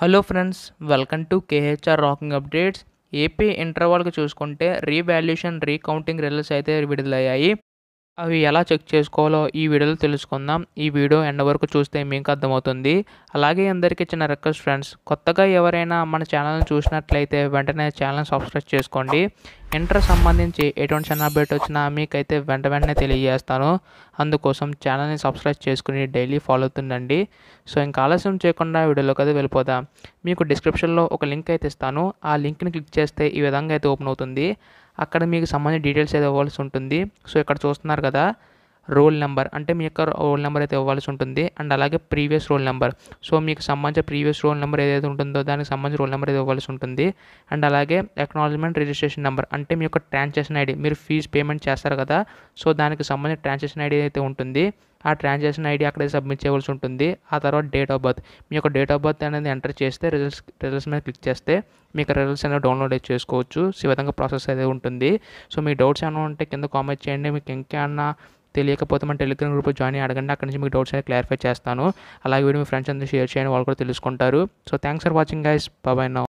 hello friends welcome to KHR rocking updates AP ఇంటర్వాల్కి చూసుకుంటే revaluation recounting results అయితే విడుదలయ్యాయి అవి ఎలా చెక్ చేసుకోవాలో ఈ వీడియోలో తెలుసుకుందాం ఈ వీడియో ఎండ్ వరకు చూస్తే మీకు అర్థమవుతుంది అలాగే అందరికీ చిన్న రిక్వెస్ట్ ఫ్రెండ్స్ కొత్తగా ఎవరైనా మన ఛానల్ని చూసినట్లయితే వెంటనే ఛానల్ సబ్స్క్రైబ్ చేసుకోండి ఇంటర్ సంబంధించి ఎటువంటి చిన్న అప్డేట్ వచ్చినా మీకైతే వెంట వెంటనే తెలియజేస్తాను అందుకోసం ఛానల్ని సబ్స్క్రైబ్ చేసుకుని డైలీ ఫాలో అవుతుందండి సో ఇంకా ఆలస్యం చేయకుండా వీడియోలోకి అయితే వెళ్ళిపోదాం మీకు డిస్క్రిప్షన్లో ఒక లింక్ అయితే ఇస్తాను ఆ లింక్ని క్లిక్ చేస్తే ఈ విధంగా అయితే ఓపెన్ అవుతుంది అక్కడ మీకు సంబంధించిన డీటెయిల్స్ ఏదో ఇవ్వాల్సి ఉంటుంది సో ఇక్కడ చూస్తున్నారు కదా రోల్ నెంబర్ అంటే మీ యొక్క రోల్ నెంబర్ అయితే ఇవ్వాల్సి ఉంటుంది అండ్ అలాగే ప్రీవియస్ రోల్ నెంబర్ సో మీకు సంబంధించిన ప్రీవియస్ రోల్ నెంబర్ ఏదైతే ఉంటుందో దానికి సంబంధించిన రోల్ నెంబర్ అయితే ఇవ్వాల్సి ఉంటుంది అండ్ అలాగే అక్నాలజ్మెంట్ రిజిస్ట్రేషన్ నెంబర్ అంటే మీ యొక్క ట్రాన్సాక్షన్ ఐడి మీరు ఫీజ్ పేమెంట్ చేస్తారు కదా సో దానికి సంబంధించిన ట్రాన్సాక్షన్ ఐడి అయితే ఉంటుంది ఆ ట్రాన్సాక్షన్ ఐడి అక్కడే సబ్మిట్ చేయవలసి ఉంటుంది ఆ తర్వాత డేట్ ఆఫ్ బర్త్ మీ యొక్క డేట్ ఆఫ్ బర్త్ అనేది ఎంటర్ చేస్తే రిజల్ట్స్ రిజల్ట్స్ మీద క్లిక్ చేస్తే మీకు రిజల్ట్స్ అనేది డౌన్లోడ్ చేసుకోవచ్చు సో ఈ విధంగా ప్రాసెస్ అయితే ఉంటుంది సో మీ డౌట్స్ ఏమైనా ఉంటే కింద కామెంట్ చేయండి మీకు ఇంకేమన్నా తెలియకపోతే మన టెలిగ్రామ్ గ్రూప్ జాయిన్ అయ్యి అడగండి అక్కడ నుంచి మీకు డౌట్స్ అయితే క్లారిఫై చేస్తాను అలాగే వీడియో మీ ఫ్రెండ్స్ అందరూ షేర్ చేయండి వాళ్ళు కూడా తెలుసుకుంటారు so thanks for watching guys bye bye now